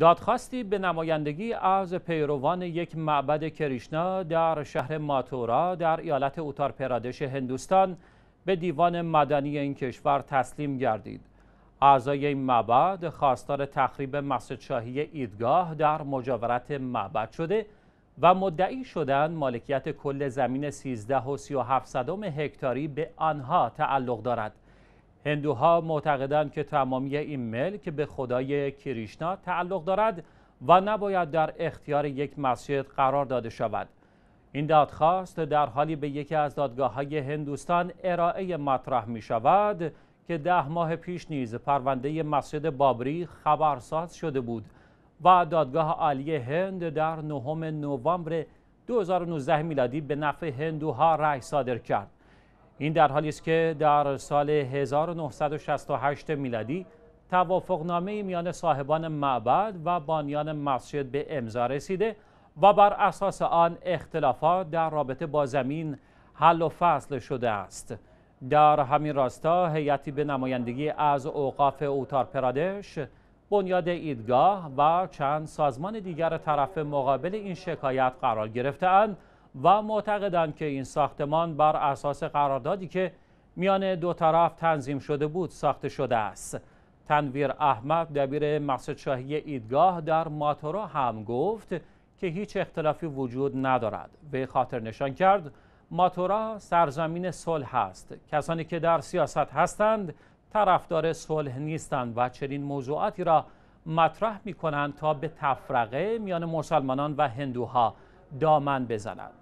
دادخواستی به نمایندگی از پیروان یک معبد کریشنا در شهر ماتورا در ایالت اوتار پرادش هندوستان به دیوان مدنی این کشور تسلیم گردید. اعضای این معبد خواستار تخریب مسجد شاهی ایدگاه در مجاورت معبد شده و مدعی شدن مالکیت کل زمین 13 و 37 هکتاری به آنها تعلق دارد. هندوها معتقدند که تمامی این ملک به خدای کریشنا تعلق دارد و نباید در اختیار یک مسجد قرار داده شود این دادخواست در حالی به یکی از دادگاه های هندوستان ارائه مطرح می شود که ده ماه پیش نیز پرونده مسجد بابری خبرساز شده بود و دادگاه عالی هند در نهم نوامبر 2019 میلادی به نفع هندوها رأی صادر کرد این در حالی است که در سال 1968 میلادی توافقنامه میان صاحبان معبد و بانیان مسجد به امضا رسیده و بر اساس آن اختلافات در رابطه با زمین حل و فصل شده است در همین راستا هیئتی به نمایندگی از اوقاف اوتار پرادش بنیاد ایدگاه و چند سازمان دیگر طرف مقابل این شکایت قرار گرفتهاند و معتقدند که این ساختمان بر اساس قراردادی که میان دو طرف تنظیم شده بود ساخته شده است تنویر احمد دبیر مقصد شاهی ایدگاه در ماتورا هم گفت که هیچ اختلافی وجود ندارد به خاطر نشان کرد ماتورا سرزمین صلح است کسانی که در سیاست هستند طرفدار صلح نیستند و چنین موضوعاتی را مطرح می کنند تا به تفرقه میان مسلمانان و هندوها دامن بزنند